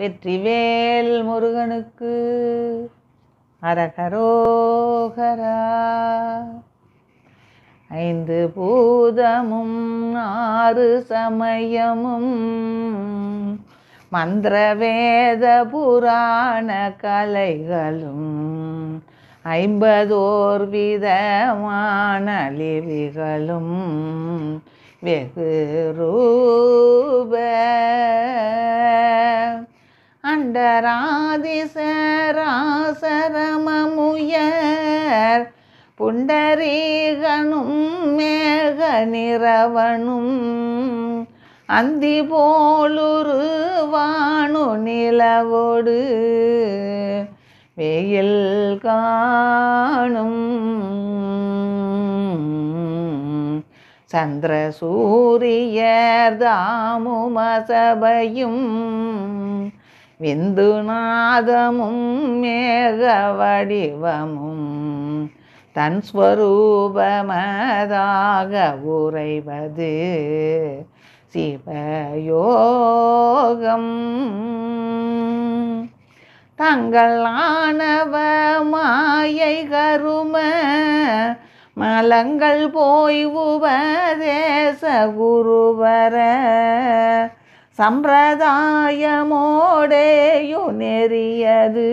வெற்றிவேல் முருகனுக்கு அரகரோகரா ஐந்து பூதமும் ஆறு சமயமும் மந்திரவேத புராண கலைகளும் ஐம்பதோர் விதமான லிவிகளும் வெகு ரூபே சராதிசராசரமுயர் புண்டரீகனும் மேக நிறவனும் அந்தி போலுரு வானு நிலவோடு வெயில் காணும் சந்திர சூரியர் மசபையும் விந்துநாதமும் மேக வடிவமும் தன் ஸ்வரூபமதாக உறைவது சிவயோகம் தங்கள் ஆணவ மாயை கரும மலங்கள் போய் உபதேச குருவர சம்பிரதாயமோடேயு நெறியது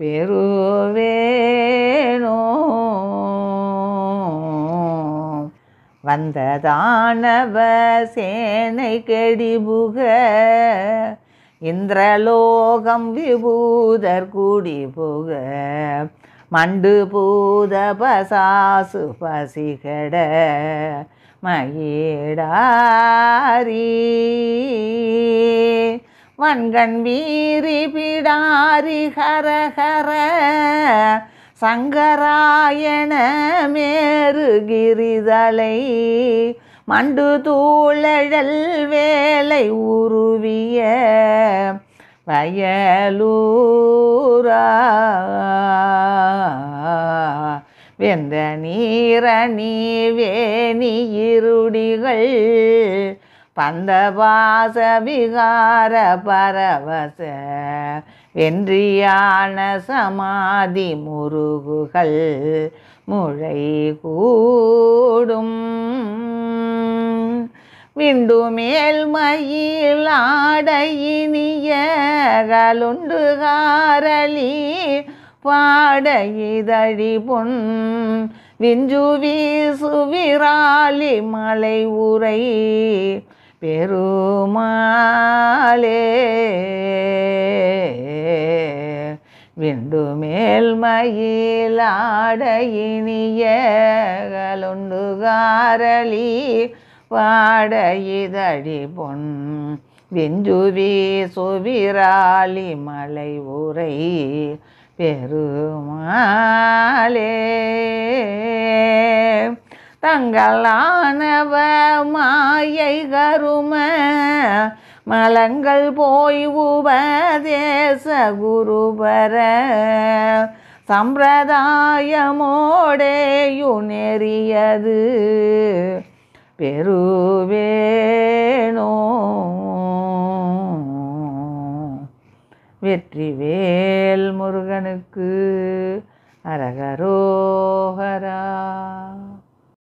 பெருவேனோ வந்ததானவ சேனை கெடிபுக இந்திரலோகம் விபூதர் குடிபுக மண்டு பூத பசாசு பசிகட மகேடாரி வன்கண் வீரி பிடாரி ஹரஹர சங்கராயண மேரு கிரிதலை மண்டு தூளழல் வேலை உருவிய வயலூரா வெந்த நீரணி வேணி இருடிகள் பந்த பாச விகார பரவச வென்றியான சமாதி முருகுகள் முழை கூடும் விண்டு மேல் மயில் ஆடையினிய கலுண்டு காரலி பாட பொன் விஞ்சு வீசு விராலி மலை உரை பெருமாலே விண்டு மேல் மயிலாட இனியகலுண்டு காரளி பாட இதழி பொன் விஞ்சுவி சுவிராலி மலை உரை பெருமாளே தங்களானவ மாயை கரும மலங்கள் போய் உபதேச குருபர சம்பிரதாயமோடேயு நெறியது பெருவே வெற்றி வேல் முருகனுக்கு அரகரோகரா